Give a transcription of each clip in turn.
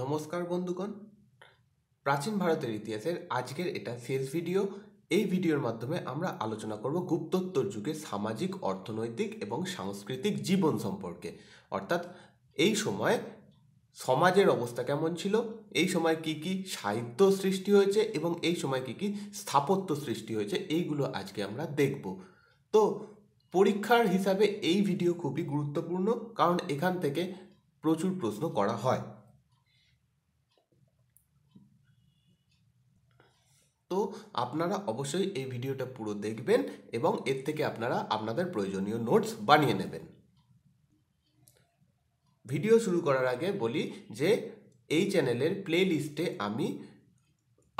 নমস্কার বন্ধুগণ প্রাচীন ভারতের ইতিহাসের আজকের এটা শেষ ভিডিও এই ভিডিওর মাধ্যমে আমরা আলোচনা করব গুপ্তোত্তর যুগে সামাজিক অর্থনৈতিক এবং সাংস্কৃতিক জীবন সম্পর্কে অর্থাৎ এই সময় সমাজের অবস্থা কেমন ছিল এই সময় কি কি সাহিত্য সৃষ্টি হয়েছে এবং এই সময় কি কি স্থাপত্য সৃষ্টি হয়েছে এইগুলো আজকে আমরা দেখব তো পরীক্ষার হিসাবে এই ভিডিও খুবই গুরুত্বপূর্ণ কারণ এখান থেকে প্রচুর প্রশ্ন করা হয় তো আপনারা অবশ্যই এই ভিডিওটা পুরো দেখবেন এবং এর থেকে আপনারা আপনাদের প্রয়োজনীয় নোটস বানিয়ে নেবেন ভিডিও শুরু করার আগে বলি যে এই চ্যানেলের প্লে লিস্টে আমি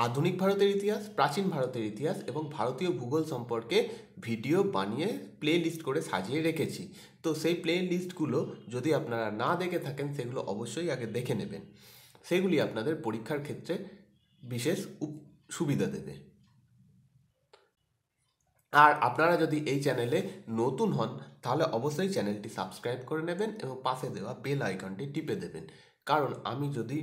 আধুনিক ভারতের ইতিহাস প্রাচীন ভারতের ইতিহাস এবং ভারতীয় ভূগোল সম্পর্কে ভিডিও বানিয়ে প্লে লিস্ট করে সাজিয়ে রেখেছি তো সেই প্লে লিস্টগুলো যদি আপনারা না দেখে থাকেন সেগুলো অবশ্যই আগে দেখে নেবেন সেগুলি আপনাদের পরীক্ষার ক্ষেত্রে বিশেষ সুবিধা দেবে আর আপনারা যদি এই চ্যানেলে নতুন হন তাহলে অবশ্যই চ্যানেলটি সাবস্ক্রাইব করে নেবেন এবং পাশে দেওয়া বেল আইকনটি টিপে দেবেন কারণ আমি যদি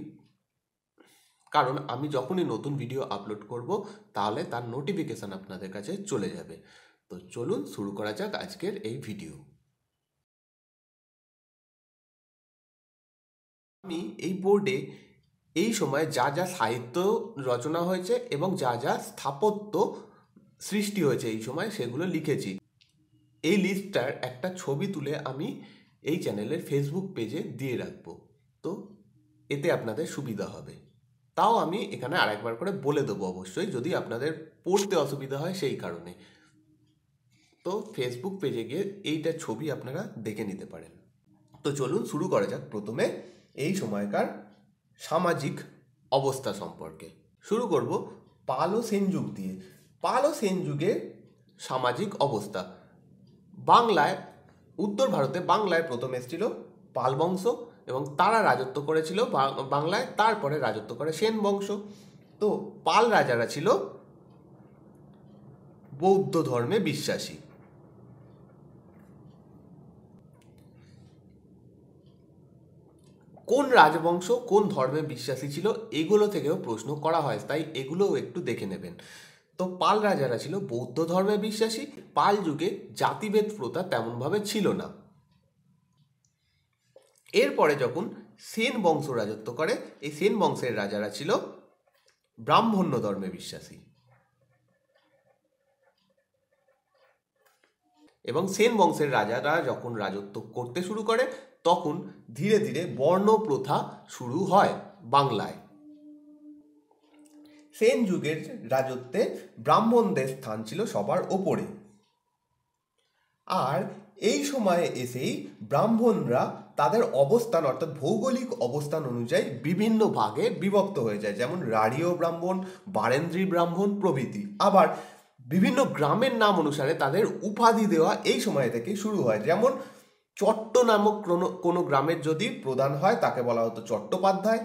কারণ আমি যখনই নতুন ভিডিও আপলোড করব তাহলে তার নোটিফিকেশান আপনাদের কাছে চলে যাবে তো চলুন শুরু করা যাক আজকের এই ভিডিও আমি এই বোর্ডে এই সময় যা যা সাহিত্য রচনা হয়েছে এবং যা যা স্থাপত্য সৃষ্টি হয়েছে এই সময় সেগুলো লিখেছি এই লিস্টটার একটা ছবি তুলে আমি এই চ্যানেলের ফেসবুক পেজে দিয়ে রাখব তো এতে আপনাদের সুবিধা হবে তাও আমি এখানে আরেকবার করে বলে দেবো অবশ্যই যদি আপনাদের পড়তে অসুবিধা হয় সেই কারণে তো ফেসবুক পেজে গিয়ে এইটা ছবি আপনারা দেখে নিতে পারেন তো চলুন শুরু করা যাক প্রথমে এই সময়কার সামাজিক অবস্থা সম্পর্কে শুরু করব পালো সেন যুগ দিয়ে পালো সেন যুগের সামাজিক অবস্থা বাংলায় উত্তর ভারতে বাংলায় প্রথম এসেছিল পাল বংশ এবং তারা রাজত্ব করেছিল বাংলায় তারপরে রাজত্ব করে সেন বংশ তো পাল রাজারা ছিল বৌদ্ধ ধর্মে বিশ্বাসী কোন রাজবংশ কোন ধর্মে বিশ্বাসী ছিল এগুলো থেকেও প্রশ্ন করা হয় তাই এগুলোও একটু দেখে নেবেন তো পাল রাজারা ছিল বৌদ্ধ ধর্মে বিশ্বাসী পাল যুগে জাতিভেদ প্রথা তেমনভাবে ছিল না এরপরে যখন সেন বংশ রাজত্ব করে এই সেন বংশের রাজারা ছিল ব্রাহ্মণ্য ধর্মে বিশ্বাসী এবং সেন বংশের রাজারা যখন রাজত্ব করতে শুরু করে তখন ধীরে ধীরে বর্ণ প্রথা শুরু হয় বাংলায় সেন যুগের রাজত্বে ব্রাহ্মণদের স্থান ছিল সবার ওপরে আর এই সময়ে এসেই ব্রাহ্মণরা তাদের অবস্থান অর্থাৎ ভৌগোলিক অবস্থান অনুযায়ী বিভিন্ন ভাগে বিভক্ত হয়ে যায় যেমন রাড়িও ব্রাহ্মণ বারেন্দ্রী ব্রাহ্মণ প্রভৃতি আবার বিভিন্ন গ্রামের নাম অনুসারে তাদের উপাধি দেওয়া এই সময় থেকে শুরু হয় যেমন চট্ট নামক কোনো কোনো গ্রামের যদি প্রধান হয় তাকে বলা হতো চট্টোপাধ্যায়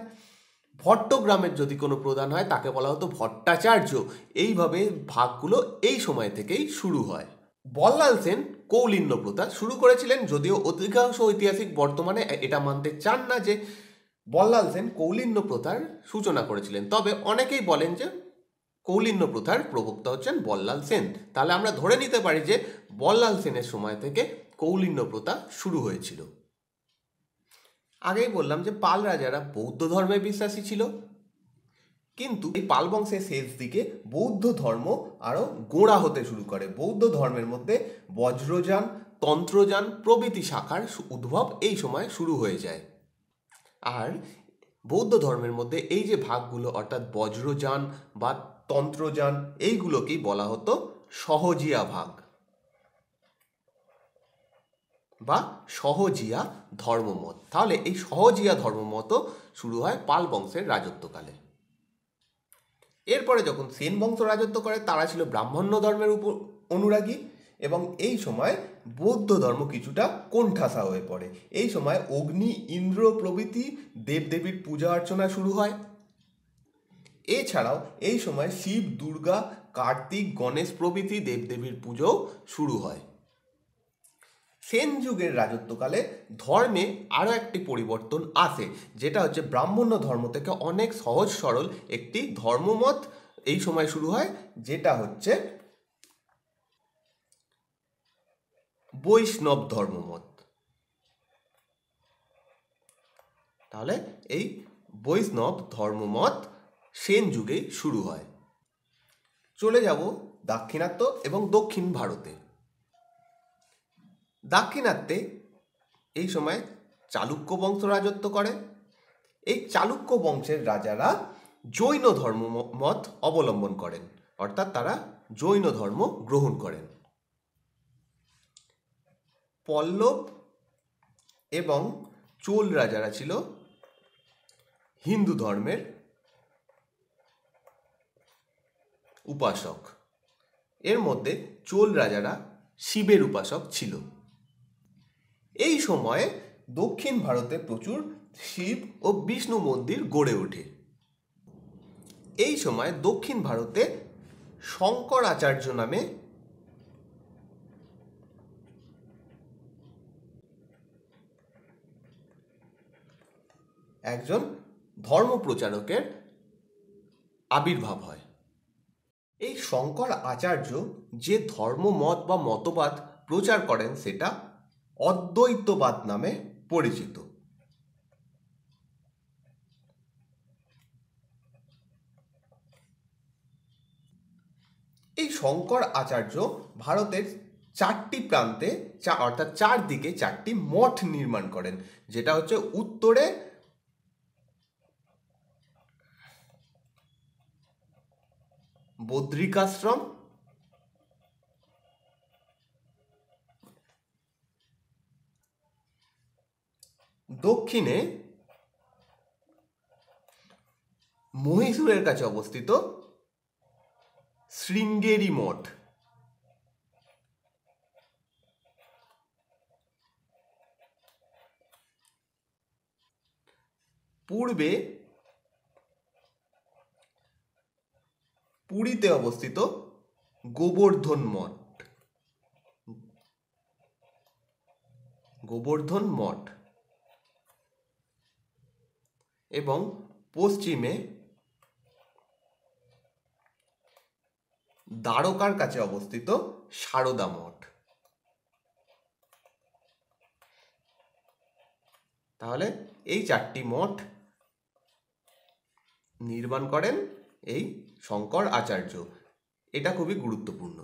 ভট্ট গ্রামের যদি কোনো প্রধান হয় তাকে বলা হতো ভট্টাচার্য এইভাবে ভাগগুলো এই সময় থেকেই শুরু হয় বল্লাল সেন কৌলিন্য প্রথা শুরু করেছিলেন যদিও অধিকাংশ ঐতিহাসিক বর্তমানে এটা মানতে চান না যে বল্লাল সেন কৌলিন্য প্রথার সূচনা করেছিলেন তবে অনেকেই বলেন যে কৌলিন্য প্রথার প্রবক্তা হচ্ছেন বল্লাল সেন তাহলে আমরা ধরে নিতে পারি যে বল্লাল সেনের সময় থেকে কৌলিন্য প্রথা শুরু হয়েছিল আগেই বললাম যে পাল রাজারা বৌদ্ধ ধর্মে বিশ্বাসী ছিল কিন্তু এই পাল বংশের শেষ দিকে বৌদ্ধ ধর্ম আরও গোড়া হতে শুরু করে বৌদ্ধ ধর্মের মধ্যে বজ্রযান তন্ত্রযান প্রভৃতি শাখার উদ্ভব এই সময় শুরু হয়ে যায় আর বৌদ্ধ ধর্মের মধ্যে এই যে ভাগগুলো অর্থাৎ বজ্রযান বা তন্ত্রযান এইগুলোকেই বলা হতো সহজিয়া ভাগ বা সহজিয়া ধর্মমত তাহলে এই সহজিয়া ধর্মমতও শুরু হয় পাল বংশের রাজত্বকালে এরপরে যখন সেন বংশ রাজত্ব করে তারা ছিল ব্রাহ্মণ্য ধর্মের উপর অনুরাগী এবং এই সময় বৌদ্ধ ধর্ম কিছুটা কোণঠাসা হয়ে পড়ে এই সময় অগ্নি ইন্দ্র প্রভৃতি দেবদেবীর পূজা অর্চনা শুরু হয় এছাড়াও এই সময় শিব দুর্গা কার্তিক গণেশ প্রভৃতি দেবদেবীর পুজোও শুরু হয় সেন যুগের রাজত্বকালে ধর্মে আরও একটি পরিবর্তন আসে যেটা হচ্ছে ব্রাহ্মণ্য ধর্ম থেকে অনেক সহজ সরল একটি ধর্মমত এই সময় শুরু হয় যেটা হচ্ছে বৈষ্ণব ধর্মমত তাহলে এই বৈষ্ণব ধর্মমত সেন যুগে শুরু হয় চলে যাব দাক্ষিণাত্য এবং দক্ষিণ ভারতে দাক্ষিণাত্যে এই সময় চালুক্য বংশ রাজত্ব করে এই চালুক্য বংশের রাজারা জৈন ধর্ম মত অবলম্বন করেন অর্থাৎ তারা জৈন ধর্ম গ্রহণ করেন পল্লব এবং চোল রাজারা ছিল হিন্দু ধর্মের উপাসক এর মধ্যে চোল রাজারা শিবের উপাসক ছিল এই সময়ে দক্ষিণ ভারতে প্রচুর শিব ও বিষ্ণু মন্দির গড়ে ওঠে এই সময় দক্ষিণ ভারতে শঙ্কর আচার্য নামে একজন ধর্ম প্রচারকের আবির্ভাব হয় এই শঙ্কর আচার্য যে ধর্মমত বা মতবাদ প্রচার করেন সেটা অদ্বৈতবাদ নামে পরিচিত এই শঙ্কর আচার্য ভারতের চারটি প্রান্তে অর্থাৎ চারদিকে চারটি মঠ নির্মাণ করেন যেটা হচ্ছে উত্তরে বদ্রিকাশ্রম দক্ষিণে মহীশূরের কাছে অবস্থিত শৃঙ্গেরি মঠ পূর্বে পুরীতে অবস্থিত গোবর্ধন মঠ গোবর্ধন মঠ এবং পশ্চিমে দ্বারকার কাছে অবস্থিত সারদা মঠ তাহলে এই চারটি মঠ নির্মাণ করেন এই শঙ্কর আচার্য এটা খুবই গুরুত্বপূর্ণ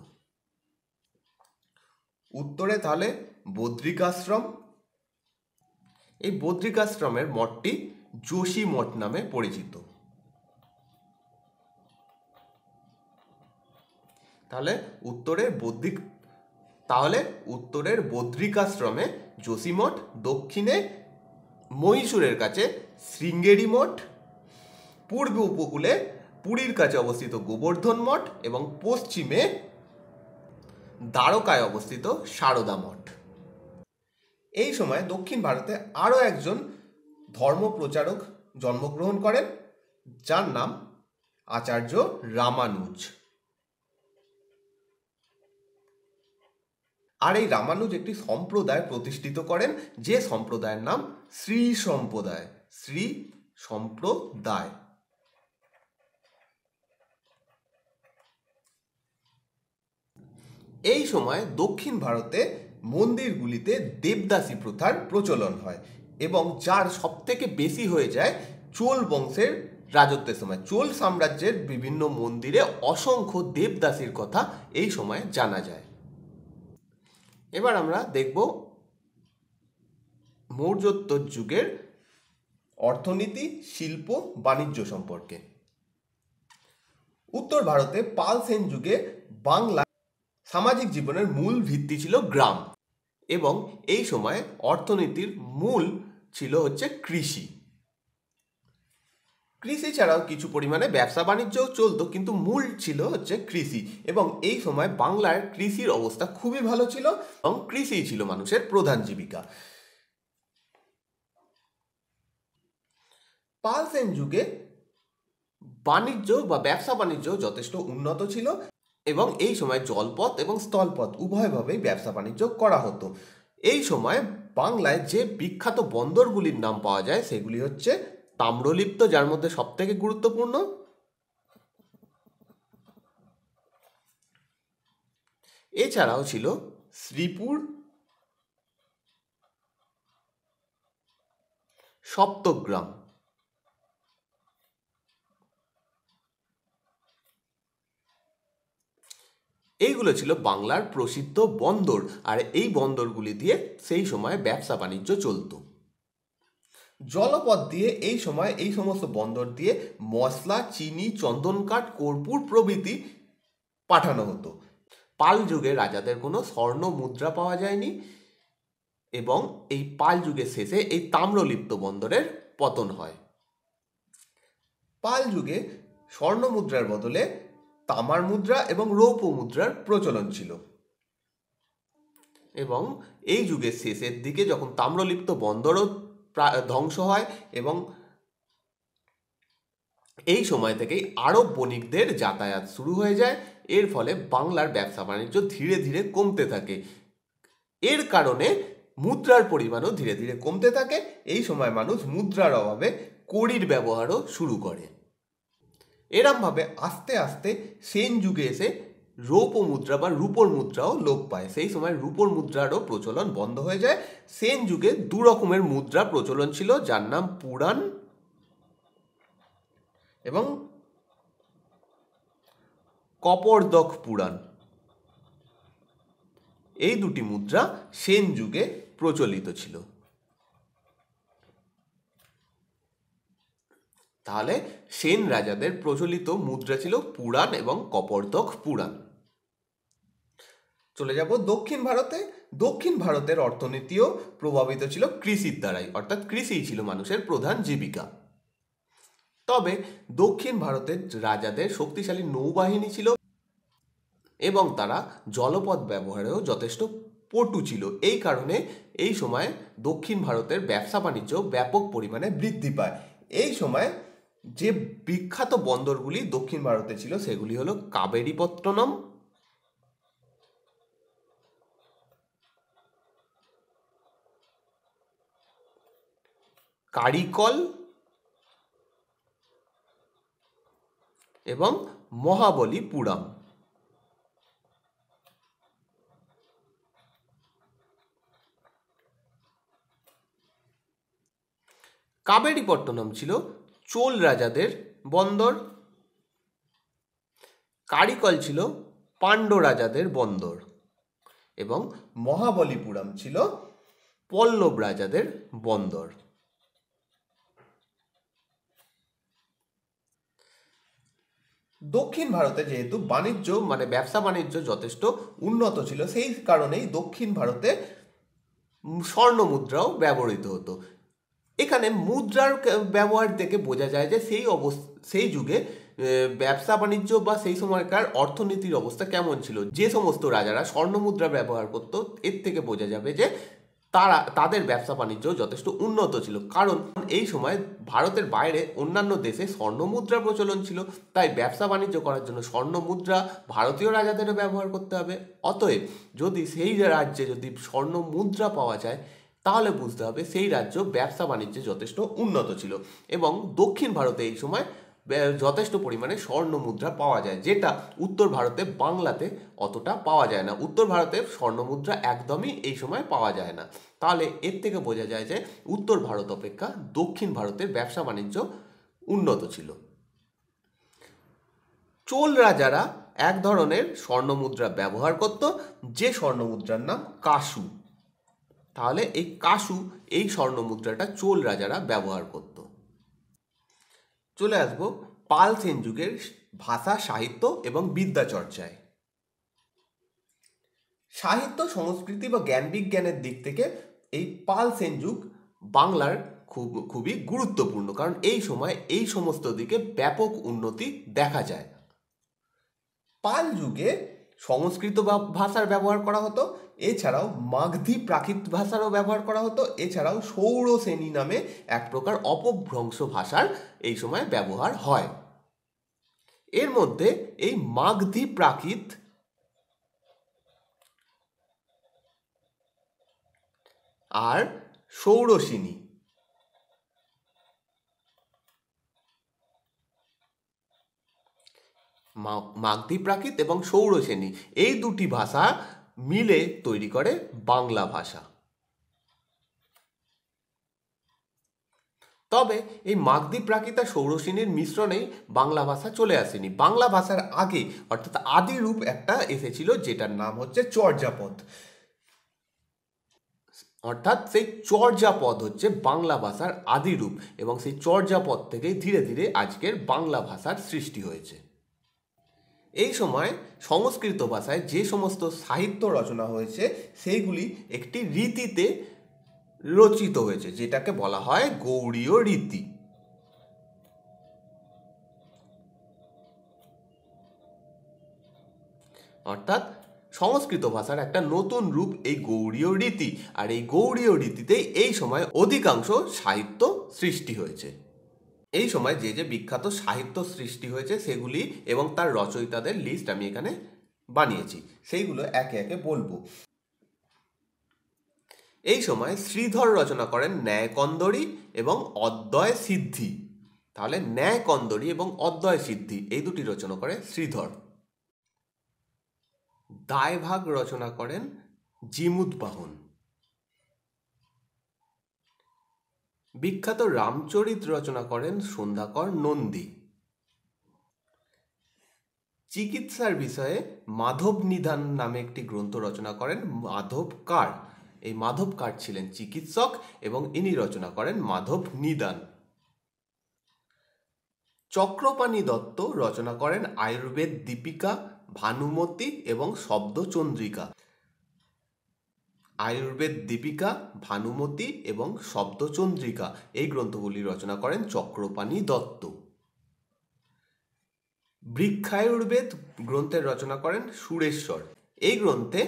উত্তরে তাহলে বদ্রিকাশ্রম এই বদ্রিকাশ্রমের মঠটি যোশী মঠ নামে পরিচিত তাহলে উত্তরের বৌদ্ধিক তাহলে উত্তরের বদ্রিকাশ্রমে যোশী মঠ দক্ষিণে মহীশূরের কাছে শৃঙ্গেরি মঠ পূর্ব উপকূলে পুরীর কাছে অবস্থিত গোবর্ধন মঠ এবং পশ্চিমে দ্বারকায় অবস্থিত সারদা মঠ এই সময় দক্ষিণ ভারতে আরও একজন ধর্মপ্রচারক জন্মগ্রহণ করেন যার নাম আচার্য রামানুজ আর এই রামানুজ একটি সম্প্রদায় প্রতিষ্ঠিত করেন যে সম্প্রদায়ের নাম শ্রী সম্প্রদায় শ্রী সম্প্রদায় এই সময় দক্ষিণ ভারতে মন্দিরগুলিতে দেবদাসী প্রথার প্রচলন হয় এবং যার সবথেকে বেশি হয়ে যায় চোল বংশের রাজত্বের সময় চোল সাম্রাজ্যের বিভিন্ন মন্দিরে অসংখ্য দেবদাসীর কথা এই সময়ে জানা যায় এবার আমরা দেখব মৌর্যোত্তর যুগের অর্থনীতি শিল্প বাণিজ্য সম্পর্কে উত্তর ভারতে পাল সেন যুগে বাংলা সামাজিক জীবনের মূল ভিত্তি ছিল গ্রাম এবং এই সময়ে অর্থনীতির মূল ছিল হচ্ছে কৃষি কৃষি ছাড়াও কিছু পরিমাণে ব্যবসা বাণিজ্যও চলতো কিন্তু মূল ছিল হচ্ছে কৃষি এবং এই সময় বাংলার কৃষির অবস্থা খুবই ভালো ছিল এবং কৃষি ছিল মানুষের প্রধান জীবিকা পালসেন যুগে বাণিজ্য বা ব্যবসা বাণিজ্য যথেষ্ট উন্নত ছিল এবং এই সময় জলপথ এবং স্থলপথ উভয়ভাবেই ব্যবসা বাণিজ্য করা হতো এই সময় বাংলায় যে বিখ্যাত বন্দরগুলির নাম পাওয়া যায় সেগুলি হচ্ছে তাম্রলিপ্ত যার মধ্যে সবথেকে গুরুত্বপূর্ণ এছাড়াও ছিল শ্রীপুর সপ্তগ্রাম এইগুলো ছিল বাংলার প্রসিদ্ধ বন্দর আর এই বন্দরগুলি দিয়ে সেই সময়ে ব্যবসা বাণিজ্য চলতো জলপথ দিয়ে এই সময় এই সমস্ত বন্দর দিয়ে মশলা চিনি চন্দন কাঠ কর্পূর প্রভৃতি পাঠানো হতো পাল যুগে রাজাদের কোনো স্বর্ণ মুদ্রা পাওয়া যায়নি এবং এই পাল যুগের শেষে এই তাম্রলিপ্ত বন্দরের পতন হয় পাল যুগে স্বর্ণ মুদ্রার বদলে তামার মুদ্রা এবং রৌপ্য মুদ্রার প্রচলন ছিল এবং এই যুগের শেষের দিকে যখন তাম্রলিপ্ত বন্দরও ধ্বংস হয় এবং এই সময় থেকেই আরব বণিকদের যাতায়াত শুরু হয়ে যায় এর ফলে বাংলার ব্যবসা বাণিজ্য ধীরে ধীরে কমতে থাকে এর কারণে মুদ্রার পরিমাণও ধীরে ধীরে কমতে থাকে এই সময় মানুষ মুদ্রার অভাবে কড়ির ব্যবহারও শুরু করে এরমভাবে আস্তে আস্তে সেন যুগে এসে রৌপ মুদ্রা বা রূপর মুদ্রাও লোপ পায় সেই সময় রূপর মুদ্রারও প্রচলন বন্ধ হয়ে যায় সেন যুগে দু রকমের মুদ্রা প্রচলন ছিল যার নাম পুরাণ এবং কপরদক পুরাণ এই দুটি মুদ্রা সেন যুগে প্রচলিত ছিল তাহলে সেন রাজাদের প্রচলিত মুদ্রা ছিল পুরাণ এবং কপর্দক পুরাণ চলে যাব দক্ষিণ ভারতে দক্ষিণ ভারতের অর্থনীতিও প্রভাবিত ছিল কৃষির দ্বারাই অর্থাৎ কৃষিই ছিল মানুষের প্রধান জীবিকা তবে দক্ষিণ ভারতের রাজাদের শক্তিশালী নৌবাহিনী ছিল এবং তারা জলপথ ব্যবহারেও যথেষ্ট পটু ছিল এই কারণে এই সময় দক্ষিণ ভারতের ব্যবসা বাণিজ্য ব্যাপক পরিমাণে বৃদ্ধি পায় এই সময় যে বিখ্যাত বন্দরগুলি দক্ষিণ ভারতে ছিল সেগুলি হলো কাবেরীপত্তনম কারিকল এবং মহাবলীপুরম কাবেরীপট্টনম ছিল চোল রাজাদের বন্দর কারিকল ছিল পাণ্ড রাজাদের বন্দর এবং মহাবলীপুরাম ছিল পল্লব রাজাদের বন্দর দক্ষিণ ভারতে যেহেতু বাণিজ্য মানে ব্যবসা বাণিজ্য যথেষ্ট উন্নত ছিল সেই কারণেই দক্ষিণ ভারতে স্বর্ণ মুদ্রাও ব্যবহৃত হতো এখানে মুদ্রার ব্যবহার থেকে বোঝা যায় যে সেই অবস্থা সেই যুগে ব্যবসা বাণিজ্য বা সেই সময়কার অর্থনীতির অবস্থা কেমন ছিল যে সমস্ত রাজারা স্বর্ণ মুদ্রা ব্যবহার করত এর থেকে বোঝা যাবে যে তারা তাদের ব্যবসা বাণিজ্য যথেষ্ট উন্নত ছিল কারণ এই সময় ভারতের বাইরে অন্যান্য দেশে স্বর্ণ মুদ্রার প্রচলন ছিল তাই ব্যবসা বাণিজ্য করার জন্য স্বর্ণ মুদ্রা ভারতীয় রাজাদেরও ব্যবহার করতে হবে অতএব যদি সেই রাজ্যে যদি স্বর্ণ মুদ্রা পাওয়া যায় তাহলে বুঝতে হবে সেই রাজ্য ব্যবসা বাণিজ্যে যথেষ্ট উন্নত ছিল এবং দক্ষিণ ভারতে এই সময় যথেষ্ট পরিমাণে স্বর্ণ মুদ্রা পাওয়া যায় যেটা উত্তর ভারতে বাংলাতে অতটা পাওয়া যায় না উত্তর ভারতে স্বর্ণ মুদ্রা একদমই এই সময় পাওয়া যায় না তাহলে এর থেকে বোঝা যায় যে উত্তর ভারত অপেক্ষা দক্ষিণ ভারতের ব্যবসা বাণিজ্য উন্নত ছিল চোল রাজারা এক ধরনের স্বর্ণ মুদ্রা ব্যবহার করত যে স্বর্ণ মুদ্রার নাম কাশু তাহলে এই কাসু এই স্বর্ণ মুদ্রাটা চোল রাজারা ব্যবহার করত চলে আসবো পাল সেন যুগের ভাষা সাহিত্য এবং বিদ্যা চর্চায় সাহিত্য সংস্কৃতি বা জ্ঞান বিজ্ঞানের দিক থেকে এই পাল সেন যুগ বাংলার খুব খুবই গুরুত্বপূর্ণ কারণ এই সময় এই সমস্ত দিকে ব্যাপক উন্নতি দেখা যায় পাল যুগে সংস্কৃত ভাষার ব্যবহার করা হতো এছাড়াও মাগধী প্রাকৃত ভাষারও ব্যবহার করা হতো এছাড়াও সৌরসেনী নামে এক প্রকার অপভ্রংশ ভাষার এই সময় ব্যবহার হয় এর মধ্যে এই মাগধী প্রাকৃত আর সৌরসিনী মাগধী প্রাকৃত এবং সৌরসেনী এই দুটি ভাষা মিলে তৈরি করে বাংলা ভাষা তবে এই মাগদি প্রাকৃতা সৌরসিনের মিশ্রণেই বাংলা ভাষা চলে আসেনি বাংলা ভাষার আগে অর্থাৎ আদি রূপ একটা এসেছিল যেটার নাম হচ্ছে চর্যাপদ অর্থাৎ সেই চর্যাপদ হচ্ছে বাংলা ভাষার আদি রূপ এবং সেই চর্যাপদ থেকেই ধীরে ধীরে আজকের বাংলা ভাষার সৃষ্টি হয়েছে এই সময় সংস্কৃত ভাষায় যে সমস্ত সাহিত্য রচনা হয়েছে সেইগুলি একটি রীতিতে রচিত হয়েছে যেটাকে বলা হয় গৌড়ীয় রীতি অর্থাৎ সংস্কৃত ভাষার একটা নতুন রূপ এই গৌড়ীয় রীতি আর এই গৌড়ীয় রীতিতেই এই সময় অধিকাংশ সাহিত্য সৃষ্টি হয়েছে এই সময় যে যে বিখ্যাত সাহিত্য সৃষ্টি হয়েছে সেগুলি এবং তার রচয়িতাদের লিস্ট আমি এখানে বানিয়েছি সেইগুলো একে একে বলবো এই সময় শ্রীধর রচনা করেন ন্যায়কন্দরী এবং অদ্বয় সিদ্ধি তাহলে ন্যায়কন্দরী এবং অদ্বয় সিদ্ধি এই দুটি রচনা করে শ্রীধর দায়ভাগ রচনা করেন জিমুদ্বাহন বিখ্যাত রামচরিত রচনা করেন সন্ধ্যাকর নন্দী চিকিৎসার বিষয়ে মাধব নিধান নামে একটি গ্রন্থ রচনা করেন মাধব কার এই মাধব কার ছিলেন চিকিৎসক এবং ইনি রচনা করেন মাধব নিদান চক্রপাণী দত্ত রচনা করেন আয়ুর্বেদ দীপিকা ভানুমতি এবং শব্দচন্দ্রিকা আয়ুর্বেদ দীপিকা ভানুমতি এবং শব্দচন্দ্রিকা এই গ্রন্থগুলি রচনা করেন চক্রপাণি দত্ত বৃক্ষায়ুর্বেদ গ্রন্থের রচনা করেন সুরেশ্বর এই গ্রন্থে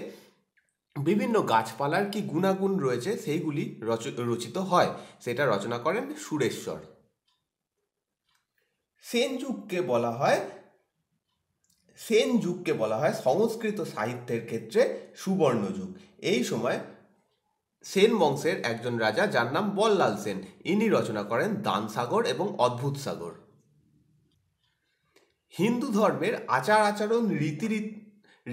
বিভিন্ন গাছপালার কি গুণাগুণ রয়েছে সেইগুলি রচিত হয় সেটা রচনা করেন সুরেশ্বর সেন যুগকে বলা হয় সেন যুগকে বলা হয় সংস্কৃত সাহিত্যের ক্ষেত্রে সুবর্ণ যুগ এই সময় সেন বংশের একজন রাজা যার নাম বল্লাল সেন ইনি রচনা করেন দান সাগর এবং অদ্ভুত সাগর হিন্দু ধর্মের আচার আচরণ রীতি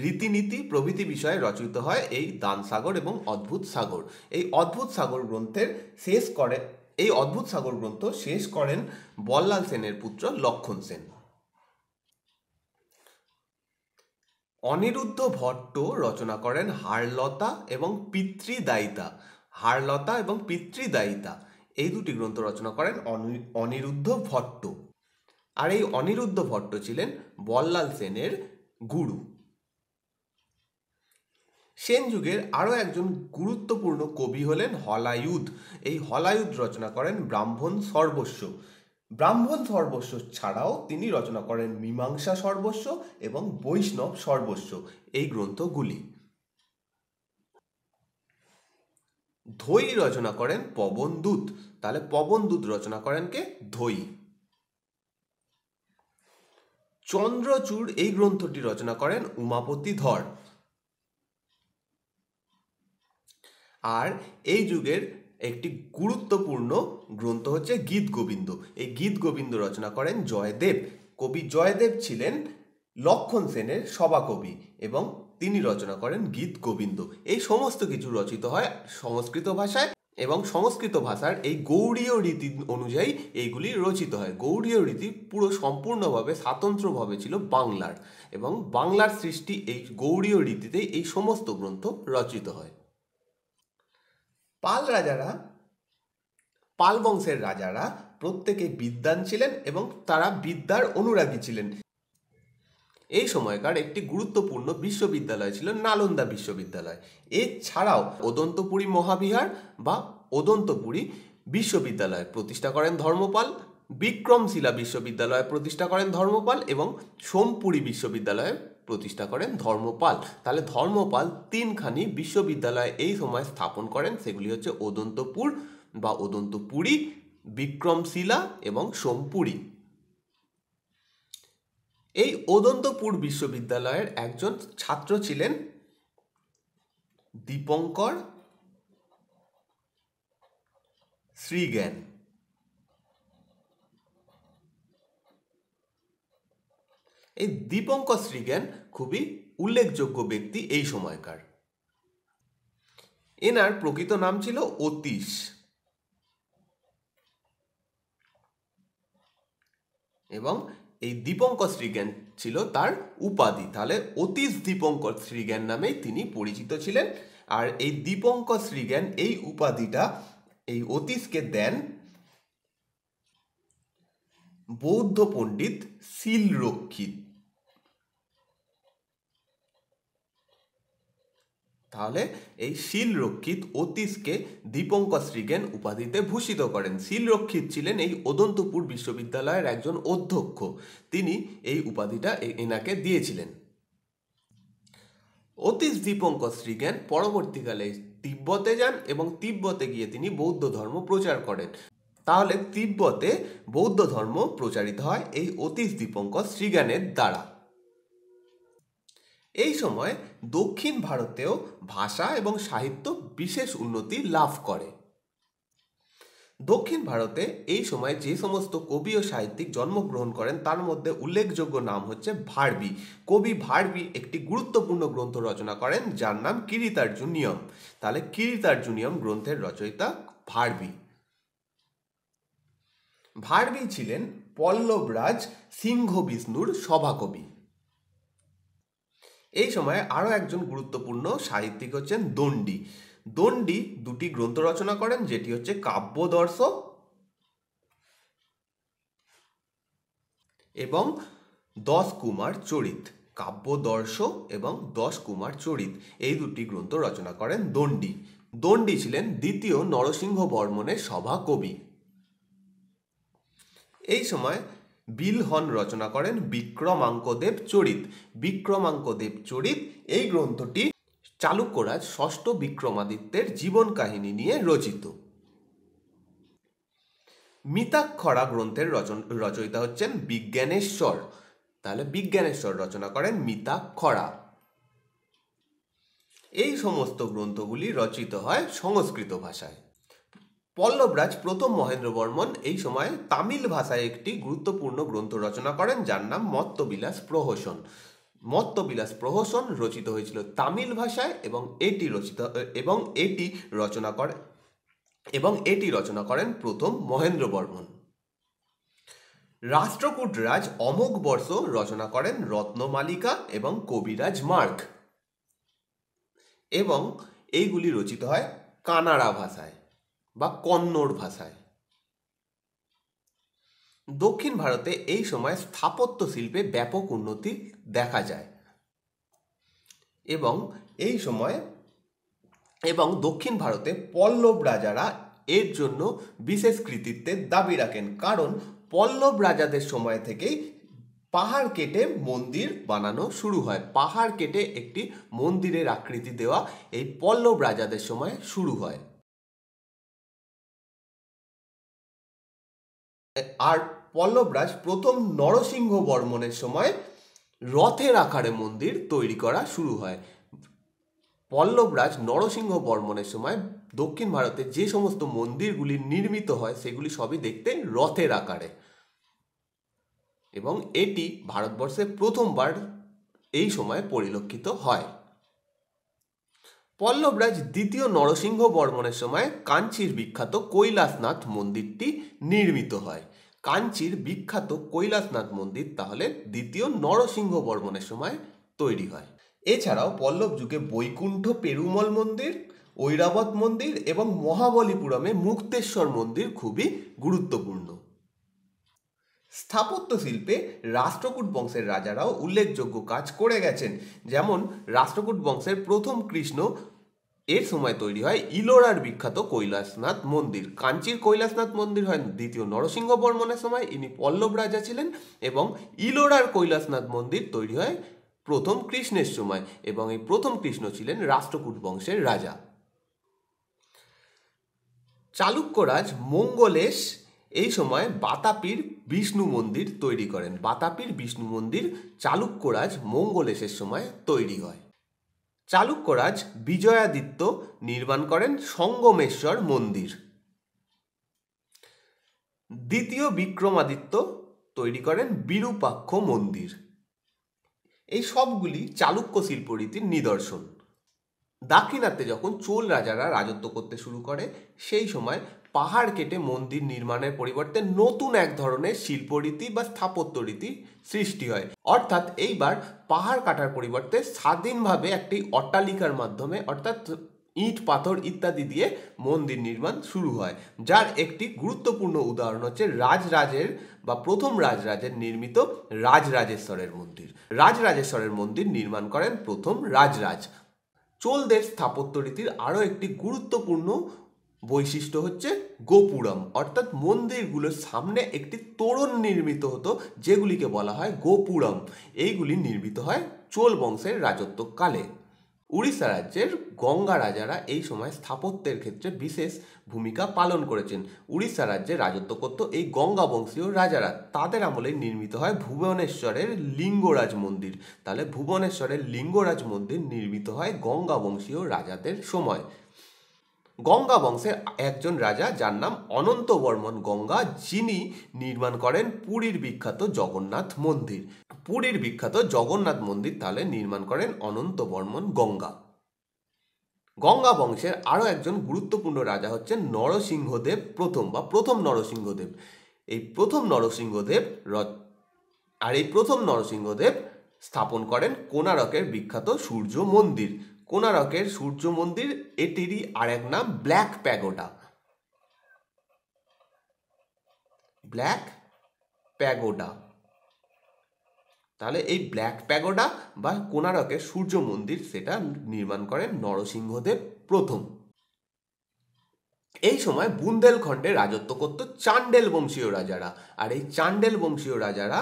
রীতিনীতি প্রভৃতি বিষয়ে রচিত হয় এই দান সাগর এবং অদ্ভুত সাগর এই অদ্ভুত সাগর গ্রন্থের শেষ করে এই অদ্ভুত সাগর গ্রন্থ শেষ করেন বল্লাল সেনের পুত্র লক্ষণ সেন অনিরুদ্ধ ভট্ট রচনা করেন হারলতা এবং পিতৃদায়িতা হারলতা এবং পিতৃদায়িতা এই দুটি গ্রন্থ রচনা করেন অনিরুদ্ধ ভট্ট আর এই অনিরুদ্ধ ভট্ট ছিলেন বল্লাল সেনের গুরু সেন যুগের আরও একজন গুরুত্বপূর্ণ কবি হলেন হলায়ুদ এই হলায়ুদ রচনা করেন ব্রাহ্মণ সর্বস্ব ব্রাহ্মণ সর্বস্ব ছাড়াও তিনি রচনা করেন মীমাংসা সর্বস্ব এবং বৈষ্ণব সর্বস্ব এই গ্রন্থগুলি ধৈ রচনা করেন পবনদূত তাহলে পবনদূত রচনা করেন কে ধৈ চন্দ্রচূড় এই গ্রন্থটি রচনা করেন উমাপতি ধর আর এই যুগের একটি গুরুত্বপূর্ণ গ্রন্থ হচ্ছে গীত গোবিন্দ এই গীত গোবিন্দ রচনা করেন জয়দেব কবি জয়দেব ছিলেন লক্ষণ সেনের সভাকবি এবং তিনি রচনা করেন গীত গোবিন্দ এই সমস্ত কিছু রচিত হয় সংস্কৃত ভাষায় এবং সংস্কৃত ভাষার এই গৌড়ীয় রীতি অনুযায়ী এইগুলি রচিত হয় গৌড়ীয় রীতি পুরো সম্পূর্ণভাবে স্বাতন্ত্রভাবে ছিল বাংলার এবং বাংলার সৃষ্টি এই গৌড়ীয় রীতিতেই এই সমস্ত গ্রন্থ রচিত হয় পাল রাজারা পাল বংশের রাজারা প্রত্যেকে বিদ্যান ছিলেন এবং তারা বিদ্যার অনুরাগী ছিলেন এই সময়কার একটি গুরুত্বপূর্ণ বিশ্ববিদ্যালয় ছিল নালন্দা বিশ্ববিদ্যালয় এছাড়াও ওদন্তপুরী মহাবিহার বা ওদন্তপুরী বিশ্ববিদ্যালয় প্রতিষ্ঠা করেন ধর্মপাল বিক্রমশিলা বিশ্ববিদ্যালয় প্রতিষ্ঠা করেন ধর্মপাল এবং সোমপুরী বিশ্ববিদ্যালয় প্রতিষ্ঠা করেন ধর্মপাল তাহলে ধর্মপাল তিনখানি বিশ্ববিদ্যালয় এই সময় স্থাপন করেন সেগুলি হচ্ছে ওদন্তপুর বা ওদন্তপুরী বিক্রমশিলা এবং সোমপুরী এই ওদন্তপুর বিশ্ববিদ্যালয়ের একজন ছাত্র ছিলেন দীপঙ্কর শ্রীজ্ঞান এই দীপঙ্কর শ্রীজ্ঞান খুবই উল্লেখযোগ্য ব্যক্তি এই সময়কার এনার প্রকৃত নাম ছিল অতীশ এবং এই দীপঙ্কর শ্রীজ্ঞান ছিল তার উপাধি তাহলে অতীশ দীপঙ্কর শ্রীজ্ঞান নামেই তিনি পরিচিত ছিলেন আর এই দীপঙ্কর শ্রীজ্ঞান এই উপাধিটা এই অতীশকে দেন বৌদ্ধ পণ্ডিত শিলরক্ষিত তাহলে এই শিলরক্ষিত অতীশকে দীপঙ্কর শ্রীজ্ঞান উপাধিতে ভূষিত করেন শিলরক্ষিত ছিলেন এই অদন্তপুর বিশ্ববিদ্যালয়ের একজন অধ্যক্ষ তিনি এই উপাধিটা এনাকে দিয়েছিলেন অতীশ দীপঙ্কর শ্রীজ্ঞান পরবর্তীকালে তিব্বতে যান এবং তিব্বতে গিয়ে তিনি বৌদ্ধ ধর্ম প্রচার করেন তাহলে তিব্বতে বৌদ্ধ ধর্ম প্রচারিত হয় এই অতীশ দীপঙ্কর শ্রীজ্ঞানের দ্বারা এই সময় দক্ষিণ ভারতেও ভাষা এবং সাহিত্য বিশেষ উন্নতি লাভ করে দক্ষিণ ভারতে এই সময় যে সমস্ত কবি ও সাহিত্যিক জন্মগ্রহণ করেন তার মধ্যে উল্লেখযোগ্য নাম হচ্ছে ভার্বি কবি ভার্বি একটি গুরুত্বপূর্ণ গ্রন্থ রচনা করেন যার নাম কিরিতার্জুনিয়ম তাহলে কিরিতার্জুনিয়ম গ্রন্থের রচয়িতা ভার্বি ভার্বি ছিলেন পল্লবরাজ সিংহ বিষ্ণুর সভাকবি এই সময়ে আরও একজন গুরুত্বপূর্ণ সাহিত্যিক হচ্ছেন দণ্ডি দণ্ডি দুটি গ্রন্থ রচনা করেন যেটি হচ্ছে কাব্যদর্শ এবং দশ কুমার চরিত কাব্যদর্শ এবং দশ কুমার চরিত এই দুটি গ্রন্থ রচনা করেন দণ্ডি দণ্ডি ছিলেন দ্বিতীয় নরসিংহ বর্মনের সভা কবি এই সময় বিলহন রচনা করেন বিক্রমাঙ্কদেব চরিত বিক্রমাঙ্কদেব চরিত এই গ্রন্থটি চালুক্যরাজ ষষ্ঠ বিক্রমাদিত্যের জীবন কাহিনী নিয়ে রচিত মিতাক্ষরা গ্রন্থের রচন রচয়িতা হচ্ছেন বিজ্ঞানেশ্বর তাহলে বিজ্ঞানেশ্বর রচনা করেন মিতাক্ষরা এই সমস্ত গ্রন্থগুলি রচিত হয় সংস্কৃত ভাষায় পল্লবরাজ প্রথম মহেন্দ্র বর্মন এই সময় তামিল ভাষায় একটি গুরুত্বপূর্ণ গ্রন্থ রচনা করেন যার নাম মত্তবিলাস প্রহসন মত্তবিলাস প্রহসন রচিত হয়েছিল তামিল ভাষায় এবং এটি রচিত এবং এটি রচনা করে এবং এটি রচনা করেন প্রথম মহেন্দ্র বর্মন রাষ্ট্রকূট রাজ অমোক বর্ষ রচনা করেন রত্নমালিকা এবং কবিরাজ মার্ক এবং এইগুলি রচিত হয় কানাড়া ভাষায় বা কন্নড় ভাষায় দক্ষিণ ভারতে এই সময় স্থাপত্য শিল্পে ব্যাপক উন্নতি দেখা যায় এবং এই সময় এবং দক্ষিণ ভারতে পল্লব রাজারা এর জন্য বিশেষ কৃতিত্বের দাবি রাখেন কারণ পল্লব রাজাদের সময় থেকেই পাহাড় কেটে মন্দির বানানো শুরু হয় পাহাড় কেটে একটি মন্দিরের আকৃতি দেওয়া এই পল্লব রাজাদের সময় শুরু হয় আর পল্লবরাজ প্রথম নরসিংহ বর্মনের সময় রথের আকারে মন্দির তৈরি করা শুরু হয় পল্লবরাজ নরসিংহ বর্মনের সময় দক্ষিণ ভারতে যে সমস্ত মন্দিরগুলি নির্মিত হয় সেগুলি সবই দেখতে রথের আকারে এবং এটি ভারতবর্ষে প্রথমবার এই সময় পরিলক্ষিত হয় পল্লবরাজ দ্বিতীয় নরসিংহ বর্মনের সময় কাঞ্চির বিখ্যাত কৈলাসনাথ মন্দিরটি নির্মিত হয় কাঞ্চির বিখ্যাত কৈলাসনাথ মন্দির তাহলে দ্বিতীয় নরসিংহ বর্মনের সময় তৈরি হয় এছাড়াও পল্লব যুগে বৈকুণ্ঠ পেরুমল মন্দির ঐরাবত মন্দির এবং মহাবলীপুরমে মুক্তেশ্বর মন্দির খুবই গুরুত্বপূর্ণ স্থাপত্য শিল্পে রাষ্ট্রকূট বংশের রাজারাও উল্লেখযোগ্য কাজ করে গেছেন যেমন রাষ্ট্রকূট বংশের প্রথম কৃষ্ণ এর সময় তৈরি হয় ইলোরার বিখ্যাত কৈলাসনাথ মন্দির কাঞ্চির কৈলাসনাথ মন্দির হয় দ্বিতীয় নরসিংহ বর্মনের সময় ইনি পল্লব রাজা ছিলেন এবং ইলোরার কৈলাসনাথ মন্দির তৈরি হয় প্রথম কৃষ্ণের সময় এবং এই প্রথম কৃষ্ণ ছিলেন রাষ্ট্রকূট বংশের রাজা চালুক্যরাজ মঙ্গলেশ এই সময় বাতাপির বিষ্ণু মন্দির তৈরি করেন বাতাপির বিষ্ণু মন্দির চালুক্যরাজ মঙ্গলেশের সময় তৈরি হয় চালুক্যরাজ বিজয়াদিত্য নির্মাণ করেন সঙ্গমেশ্বর মন্দির দ্বিতীয় বিক্রমাদিত্য তৈরি করেন বিরূপাক্ষ মন্দির এই সবগুলি চালুক্য শিল্পরীতির নিদর্শন দাক্ষিণাত্যে যখন চোল রাজারা রাজত্ব করতে শুরু করে সেই সময় পাহাড় কেটে মন্দির নির্মাণের পরিবর্তে নতুন এক ধরনের শিল্পরীতি বা স্থাপত্য রীতি সৃষ্টি হয় অর্থাৎ এইবার পাহাড় কাটার পরিবর্তে স্বাধীনভাবে একটি অট্টালিকার মাধ্যমে অর্থাৎ ইট পাথর ইত্যাদি দিয়ে মন্দির নির্মাণ শুরু হয় যার একটি গুরুত্বপূর্ণ উদাহরণ হচ্ছে রাজরাজের বা প্রথম রাজরাজের নির্মিত রাজরাজেশ্বরের মন্দির রাজরাজেশ্বরের মন্দির নির্মাণ করেন প্রথম রাজরাজ চোলদের স্থাপত্য রীতির আরও একটি গুরুত্বপূর্ণ বৈশিষ্ট্য হচ্ছে গোপুরম অর্থাৎ মন্দিরগুলোর সামনে একটি তোরণ নির্মিত হতো যেগুলিকে বলা হয় গোপুরম এইগুলি নির্মিত হয় চোল বংশের রাজত্বকালে উড়িষ্যা রাজ্যের গঙ্গা রাজারা এই সময় স্থাপত্যের ক্ষেত্রে বিশেষ ভূমিকা পালন করেছেন উড়িষ্যা রাজ্যে রাজত্ব করত এই গঙ্গা বংশীয় রাজারা তাদের আমলে নির্মিত হয় ভুবনেশ্বরের লিঙ্গরাজ মন্দির তাহলে ভুবনেশ্বরের লিঙ্গরাজ মন্দির নির্মিত হয় গঙ্গা বংশীয় রাজাদের সময় গঙ্গা বংশের একজন রাজা যার নাম অনন্তবর্মন গঙ্গা যিনি নির্মাণ করেন পুরীর বিখ্যাত জগন্নাথ মন্দির পুরীর বিখ্যাত জগন্নাথ মন্দির তাহলে নির্মাণ করেন বর্মন গঙ্গা গঙ্গা বংশের আরও একজন গুরুত্বপূর্ণ রাজা হচ্ছেন নরসিংহদেব প্রথম বা প্রথম নরসিংহদেব এই প্রথম নরসিংহদেব আর এই প্রথম নরসিংহদেব স্থাপন করেন কোনারকের বিখ্যাত সূর্য মন্দির কোনারকের সূর্য মন্দির এটিরই আর এক নাম ব্ল্যাক প্যাগোডা ব্ল্যাক প্যাগোডা তাহলে এই ব্ল্যাক প্যাগোডা বা কোনারকের সূর্য মন্দির সেটা নির্মাণ করেন নরসিংহদেব প্রথম এই সময় বুন্দেলখণ্ডে রাজত্ব করত চান্ডেল বংশীয় রাজারা আর এই চান্ডেল বংশীয় রাজারা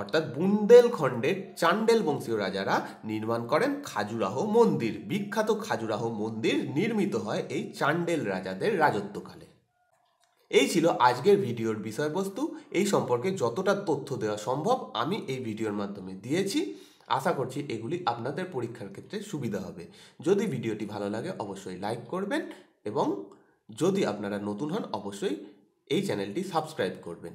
অর্থাৎ বুন্দেলখণ্ডের চান্ডেল বংশীয় রাজারা নির্মাণ করেন খাজুরাহ মন্দির বিখ্যাত খাজুরাহ মন্দির নির্মিত হয় এই চান্ডেল রাজাদের রাজত্বকালে এই ছিল আজকের ভিডিওর বিষয়বস্তু এই সম্পর্কে যতটা তথ্য দেওয়া সম্ভব আমি এই ভিডিওর মাধ্যমে দিয়েছি আশা করছি এগুলি আপনাদের পরীক্ষার ক্ষেত্রে সুবিধা হবে যদি ভিডিওটি ভালো লাগে অবশ্যই লাইক করবেন এবং যদি আপনারা নতুন হন অবশ্যই এই চ্যানেলটি সাবস্ক্রাইব করবেন